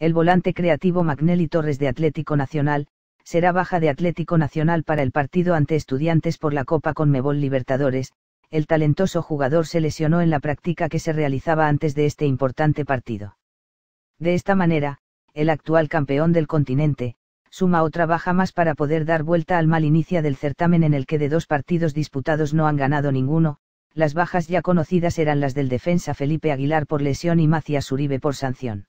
el volante creativo Magnelli Torres de Atlético Nacional, será baja de Atlético Nacional para el partido ante Estudiantes por la Copa con Mebol Libertadores, el talentoso jugador se lesionó en la práctica que se realizaba antes de este importante partido. De esta manera, el actual campeón del continente, suma otra baja más para poder dar vuelta al mal inicio del certamen en el que de dos partidos disputados no han ganado ninguno, las bajas ya conocidas eran las del defensa Felipe Aguilar por lesión y Macías Uribe por sanción.